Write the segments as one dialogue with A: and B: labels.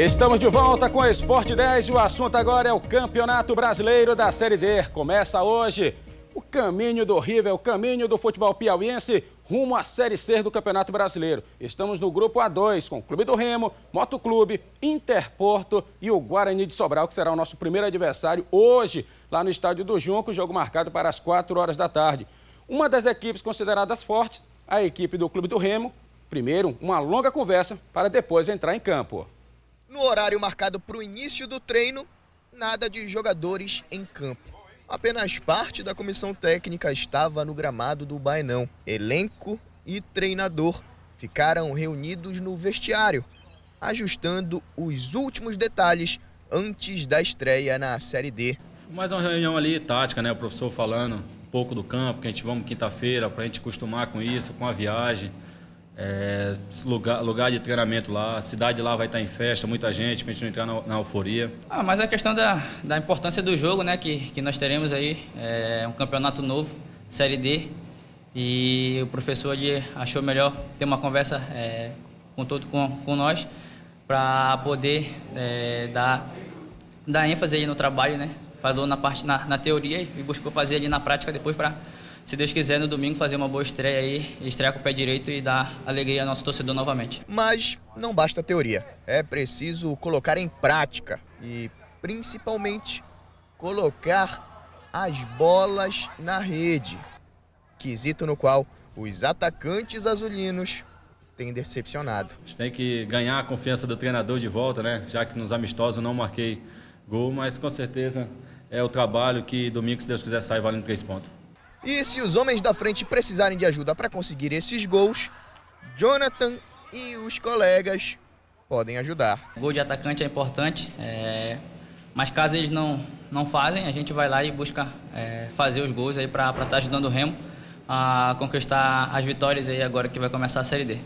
A: Estamos de volta com o Esporte 10 e o assunto agora é o Campeonato Brasileiro da Série D. Começa hoje o caminho do River, o caminho do futebol piauiense rumo à Série C do Campeonato Brasileiro. Estamos no grupo A2 com o Clube do Remo, Motoclube, Interporto e o Guarani de Sobral, que será o nosso primeiro adversário hoje lá no Estádio do Junco, jogo marcado para as 4 horas da tarde. Uma das equipes consideradas fortes, a equipe do Clube do Remo. Primeiro, uma longa conversa para depois entrar em campo.
B: No horário marcado para o início do treino, nada de jogadores em campo. Apenas parte da comissão técnica estava no gramado do Bainão. Elenco e treinador ficaram reunidos no vestiário, ajustando os últimos detalhes antes da estreia na Série D.
A: Mais uma reunião ali tática, né? O professor falando um pouco do campo, que a gente vamos quinta-feira para a gente acostumar com isso, com a viagem. É, lugar, lugar de treinamento lá, a cidade lá vai estar em festa, muita gente, para a gente não entrar na, na euforia.
B: Ah, mas a é questão da, da importância do jogo, né, que, que nós teremos aí, é um campeonato novo, Série D, e o professor ali achou melhor ter uma conversa é, com, todo, com, com nós, para poder é, dar, dar ênfase aí no trabalho, né, falou na parte na, na teoria e buscou fazer ali na prática depois para se Deus quiser, no domingo fazer uma boa estreia aí, estrear com o pé direito e dar alegria ao nosso torcedor novamente. Mas não basta teoria, é preciso colocar em prática e principalmente colocar as bolas na rede. Quesito no qual os atacantes azulinos têm decepcionado.
A: A gente tem que ganhar a confiança do treinador de volta, né? Já que nos amistosos não marquei gol, mas com certeza é o trabalho que domingo, se Deus quiser, sai valendo três pontos.
B: E se os homens da frente precisarem de ajuda para conseguir esses gols, Jonathan e os colegas podem ajudar. gol de atacante é importante, é... mas caso eles não, não fazem, a gente vai lá e busca é, fazer os gols aí para estar tá ajudando o Remo a conquistar as vitórias aí agora que vai começar a Série D.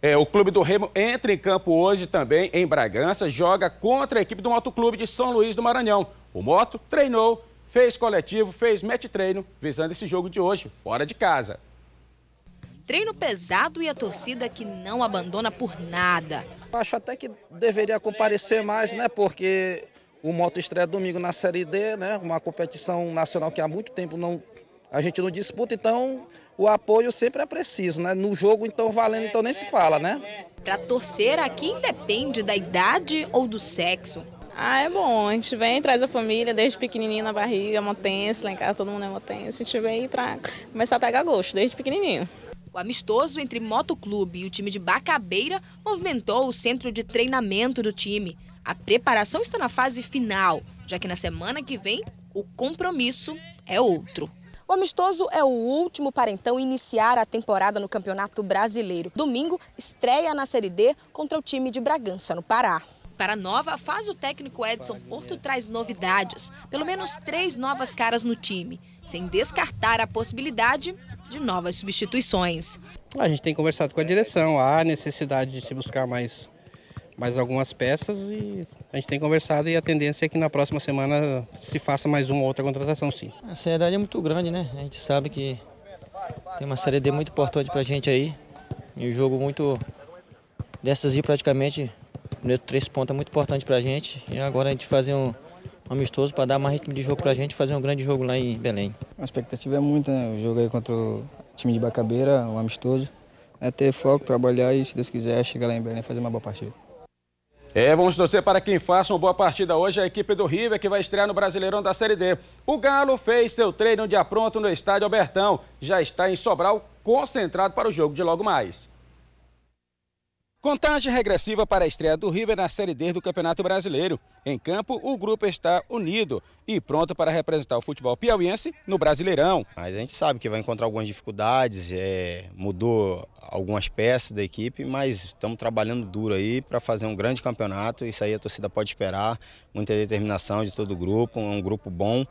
A: É, o clube do Remo entra em campo hoje também em Bragança, joga contra a equipe do Moto Clube de São Luís do Maranhão. O Moto treinou fez coletivo, fez match treino, visando esse jogo de hoje fora de casa.
C: Treino pesado e a torcida que não abandona por nada.
A: Acho até
D: que deveria
A: comparecer mais, né? Porque
D: o moto estreia domingo na Série D, né? Uma competição nacional que há muito tempo não a gente não disputa, então o apoio sempre é preciso, né? No jogo, então valendo, então nem se fala,
C: né? Para torcer aqui independe da idade ou do sexo. Ah, é bom. A gente vem, traz a família, desde pequenininho na barriga, motense, lá em casa todo mundo é motense. A gente vem para começar a pegar gosto, desde pequenininho. O amistoso entre motoclube e o time de Bacabeira movimentou o centro de treinamento do time. A preparação está na fase final, já que na semana que vem o compromisso é outro. O amistoso é o último para então iniciar a temporada no Campeonato Brasileiro. Domingo, estreia na Série D contra o time de Bragança, no Pará. Para a nova fase, o técnico Edson Porto traz novidades, pelo menos três novas caras no time, sem descartar a possibilidade de novas substituições.
D: A gente tem conversado com a direção, há necessidade de se buscar mais, mais algumas peças e a gente tem conversado e a tendência é que na próxima semana se faça mais uma ou outra contratação, sim.
B: A ansiedade é muito grande, né? A gente sabe que tem uma Série D muito importante para a gente aí e um jogo muito dessas aí praticamente o primeiro três pontos é muito importante para a gente. E agora a gente fazer um, um amistoso para dar mais ritmo de jogo para a gente fazer um grande jogo lá em Belém.
C: A expectativa é muita,
B: né? O jogo aí contra o time de Bacabeira, um amistoso. É ter foco, trabalhar e, se Deus quiser, chegar lá em Belém e fazer uma boa partida.
A: É, vamos torcer para quem faça uma boa partida hoje, a equipe do River, que vai estrear no Brasileirão da Série D. O Galo fez seu treino de apronto no estádio Albertão. Já está em Sobral, concentrado para o jogo de logo mais. Contagem regressiva para a estreia do River na Série D do Campeonato Brasileiro. Em campo, o grupo está unido e pronto para representar o futebol piauiense no Brasileirão. Mas a gente sabe que vai encontrar algumas dificuldades, é, mudou algumas peças da equipe, mas estamos trabalhando duro aí para fazer um grande campeonato. Isso aí a torcida pode esperar, muita determinação de todo o grupo, é um grupo bom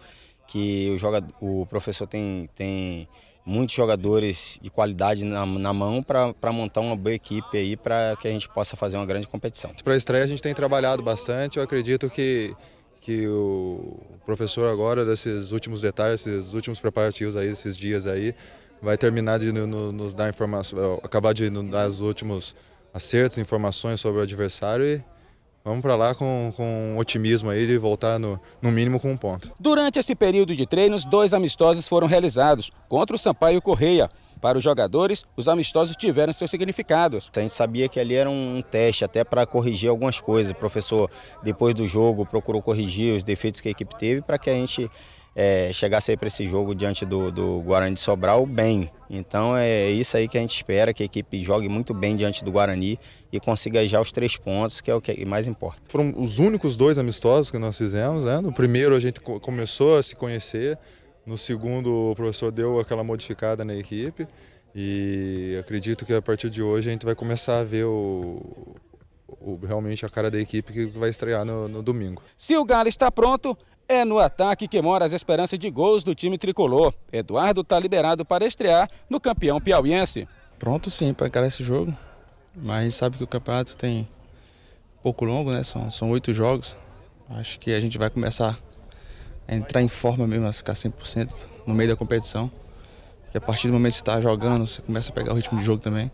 A: que o, jogador, o professor tem, tem muitos jogadores de qualidade na, na mão para montar uma boa equipe aí para que a gente possa fazer uma grande competição.
B: Para a estreia a gente tem trabalhado bastante, eu acredito que, que o professor agora, desses últimos detalhes, esses últimos preparativos aí, esses dias aí, vai terminar de no, nos dar informações, eh, acabar de nos dar os últimos acertos, informações sobre o adversário e Vamos para lá com, com otimismo aí de voltar no, no mínimo com um ponto.
A: Durante esse período de treinos, dois amistosos foram realizados contra o Sampaio Correia. Para os jogadores, os amistosos tiveram seus significados. A gente sabia que ali era um teste até para corrigir algumas coisas. O professor, depois do jogo, procurou corrigir os defeitos que a equipe teve para que a gente é, chegasse aí para esse jogo diante do, do Guarani
B: de Sobral bem. Então é isso aí que a gente espera, que a equipe jogue muito bem diante do Guarani e consiga já os três pontos, que é o que mais importa. Foram os únicos dois amistosos que nós fizemos, né? No primeiro a gente começou a se conhecer, no segundo o professor deu aquela modificada na equipe e acredito que a partir de hoje a gente vai começar a ver o, o realmente a cara da equipe que vai estrear no, no domingo.
A: Se o Galo está pronto, é no ataque que mora as esperanças de gols do time tricolor. Eduardo está liberado para estrear no campeão piauiense.
D: Pronto sim para encarar esse jogo, mas
B: sabe que o campeonato tem pouco longo, né? São, são oito jogos. Acho que a gente vai começar a entrar em forma mesmo, a ficar 100% no meio da competição. E a partir do momento que você está jogando, você começa a pegar o ritmo de jogo também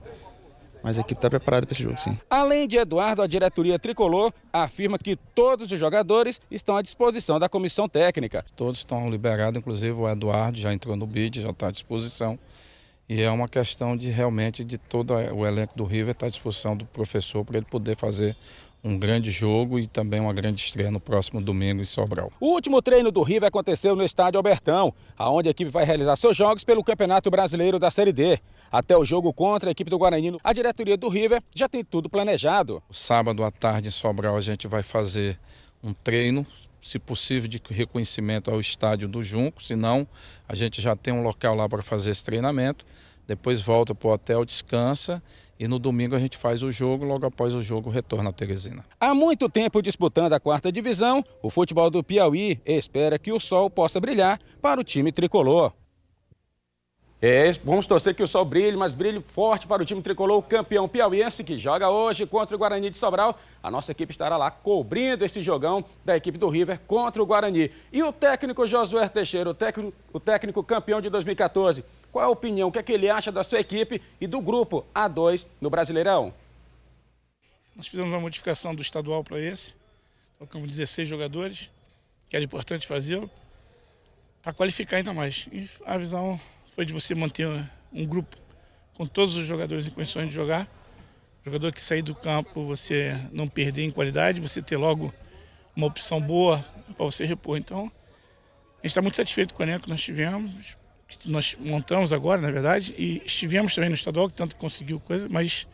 B: mas a equipe está preparada para esse jogo, sim.
A: Além de Eduardo, a diretoria tricolor afirma que todos os jogadores estão à disposição da comissão técnica. Todos estão liberados, inclusive o Eduardo já entrou no bid, já está à disposição. E é uma questão de realmente de todo o elenco do River estar tá à disposição do professor para ele poder fazer um grande jogo e também uma grande estreia no próximo domingo em Sobral. O último treino do River aconteceu no estádio Albertão, aonde a equipe vai realizar seus jogos pelo Campeonato Brasileiro da Série D. Até o jogo contra a equipe do Guarani, a diretoria do River já tem tudo planejado. Sábado à tarde em Sobral a gente vai fazer um treino, se possível, de reconhecimento ao estádio do Junco, senão a gente já tem um local lá para fazer esse treinamento depois volta para o hotel, descansa e no domingo a gente faz o jogo, logo após o jogo retorna a Teresina. Há muito tempo disputando a quarta divisão, o futebol do Piauí espera que o sol possa brilhar para o time tricolor. É, vamos torcer que o sol brilhe, mas brilhe forte para o time tricolor, o campeão piauiense, que joga hoje contra o Guarani de Sobral. A nossa equipe estará lá cobrindo este jogão da equipe do River contra o Guarani. E o técnico Josué Teixeira, o técnico, o técnico campeão de 2014 qual é a opinião, o que é que ele acha da sua equipe e do grupo A2 no Brasileirão?
D: Nós fizemos uma modificação do estadual para esse. Colocamos 16 jogadores, que era importante fazê-lo, para qualificar ainda mais. E a visão foi de você manter um grupo com todos os jogadores em condições de jogar. jogador que sair do campo, você não perder em qualidade, você ter logo uma opção boa para você repor. Então, a gente está muito satisfeito com o elenco que nós tivemos que nós montamos agora, na verdade, e estivemos também no estadual, que tanto conseguiu coisa, mas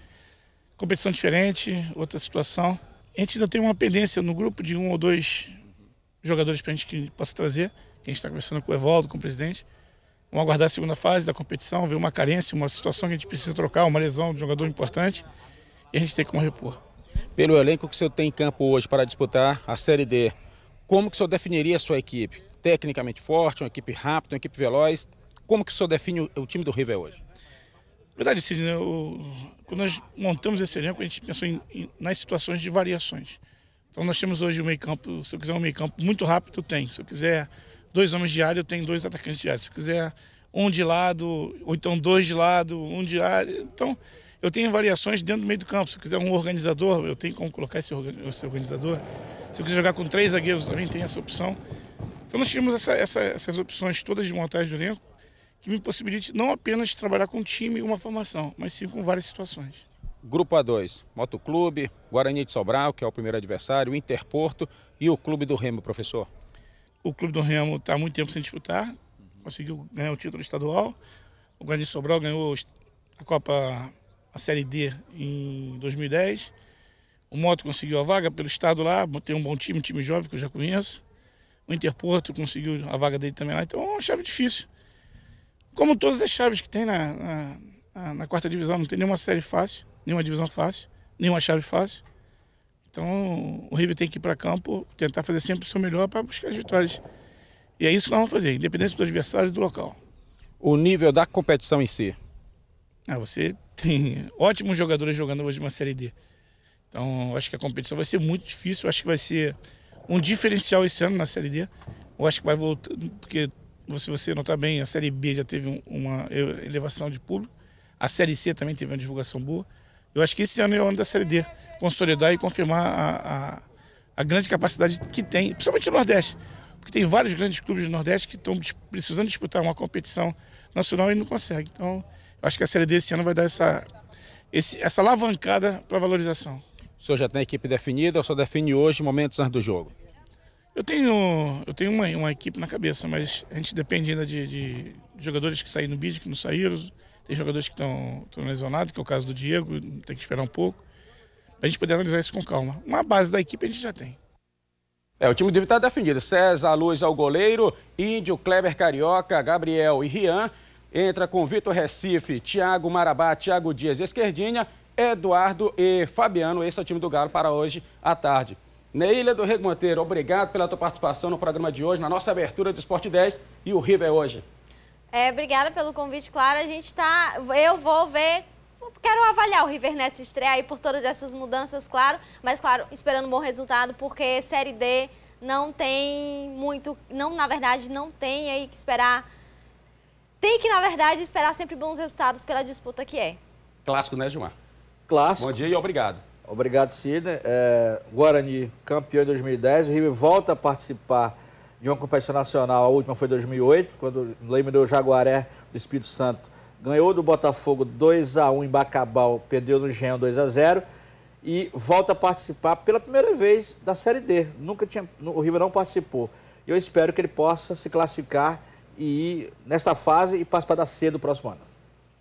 D: competição diferente, outra situação. A gente ainda tem uma pendência no grupo de um ou dois jogadores para a gente que possa trazer, que a gente está conversando com o Evaldo, com o presidente. Vamos aguardar a segunda fase da competição, ver uma carência, uma situação que a gente precisa trocar, uma lesão de um jogador importante,
A: e a gente tem como repor. Pelo elenco que o senhor tem em campo hoje para disputar a Série D, como que o senhor definiria a sua equipe? Tecnicamente forte, uma equipe rápida, uma equipe veloz? Como que o senhor define o, o time do River hoje? Verdade, Sidney, eu, né? quando nós montamos esse
D: elenco, a gente pensou em, em, nas situações de variações. Então nós temos hoje o meio campo, se eu quiser um meio campo muito rápido, tem. Se eu quiser dois homens de área, eu tenho dois atacantes de área. Se eu quiser um de lado, ou então dois de lado, um de área. Então eu tenho variações dentro do meio do campo. Se eu quiser um organizador, eu tenho como colocar esse organizador. Se eu quiser jogar com três zagueiros, também tem essa opção. Então nós tínhamos essa, essa, essas opções todas de montagem do elenco que me possibilite não apenas trabalhar com um time e uma formação, mas sim com várias situações.
A: Grupo A2, Motoclube, Guarani de Sobral, que é o primeiro adversário, Interporto e o Clube do Remo, professor. O Clube do Remo está há muito tempo sem disputar, conseguiu ganhar o título estadual.
D: O Guarani de Sobral ganhou a Copa, a Série D em 2010. O Moto conseguiu a vaga pelo estado lá, tem um bom time, um time jovem que eu já conheço. O Interporto conseguiu a vaga dele também lá, então é uma chave difícil. Como todas as chaves que tem na, na, na quarta divisão, não tem nenhuma série fácil, nenhuma divisão fácil, nenhuma chave fácil. Então o River tem que ir para campo, tentar fazer sempre o seu melhor para buscar as vitórias. E é isso que nós vamos fazer, independente do adversário e do local. O nível da competição em si? Ah, você tem ótimos jogadores jogando hoje uma Série D. Então, acho que a competição vai ser muito difícil. Acho que vai ser um diferencial esse ano na Série D. Eu acho que vai voltar, porque se você notar bem, a Série B já teve uma elevação de público, a Série C também teve uma divulgação boa. Eu acho que esse ano é o ano da Série D, consolidar e confirmar a, a, a grande capacidade que tem, principalmente no Nordeste, porque tem vários grandes clubes do Nordeste que estão precisando disputar uma competição nacional e não conseguem. Então, eu acho que a Série D esse ano vai dar essa, esse, essa alavancada
A: para valorização. O senhor já tem a equipe definida ou só define hoje momentos antes do jogo?
D: Eu tenho, eu tenho uma, uma equipe na cabeça, mas a gente depende ainda de, de jogadores que saíram no bid, que não saíram. Tem jogadores que estão lesionados, que é o caso do Diego, tem que esperar um pouco. Para a gente poder analisar isso com calma.
A: Uma base da equipe a gente já tem. É, o time deve estar tá definido. César Luz ao é goleiro, Índio, Kleber Carioca, Gabriel e Rian. Entra com Vitor Recife, Thiago Marabá, Thiago Dias, Esquerdinha, Eduardo e Fabiano. Esse é o time do Galo para hoje à tarde. Neila do Rego Monteiro, obrigado pela tua participação no programa de hoje, na nossa abertura do Esporte 10 e o River hoje.
C: É, obrigada pelo convite, claro. A gente está. Eu vou ver. Quero avaliar o River nessa estreia aí por todas essas mudanças, claro. Mas, claro, esperando um bom resultado, porque Série D não tem muito. Não, na verdade, não tem aí que esperar. Tem que, na verdade, esperar sempre bons resultados pela disputa que é.
A: Clássico, né, Gilmar? Clássico. Bom dia e obrigado.
D: Obrigado, Sidney. É, Guarani, campeão em 2010. O River volta a participar de uma competição nacional. A última foi em 2008, quando eliminou o Jaguaré do Espírito Santo. Ganhou do Botafogo 2 a 1 em Bacabal, perdeu no Engenhão 2 a 0 e volta a participar pela primeira vez da Série D. Nunca tinha, o River não participou. E Eu espero que ele possa se classificar e ir nesta fase e participar da
A: C do próximo ano.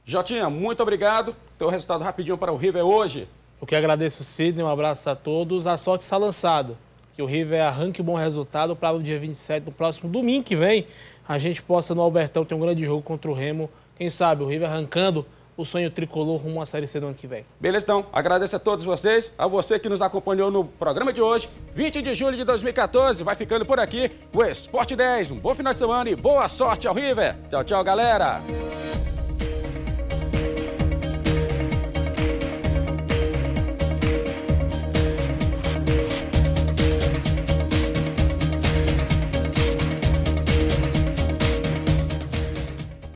A: Jotinha, muito obrigado. Teu resultado rapidinho para o River hoje.
D: O que agradeço, Sidney. Um abraço a todos. A sorte está lançada. Que o River arranque um bom resultado para o dia 27, no próximo domingo que vem, a gente possa no Albertão ter um grande jogo contra o Remo. Quem sabe o River arrancando o sonho tricolor rumo à Série C do ano que vem.
A: Beleza, então. Agradeço a todos vocês, a você que nos acompanhou no programa de hoje, 20 de julho de 2014. Vai ficando por aqui o Esporte 10. Um bom final de semana e boa sorte ao River. Tchau, tchau, galera.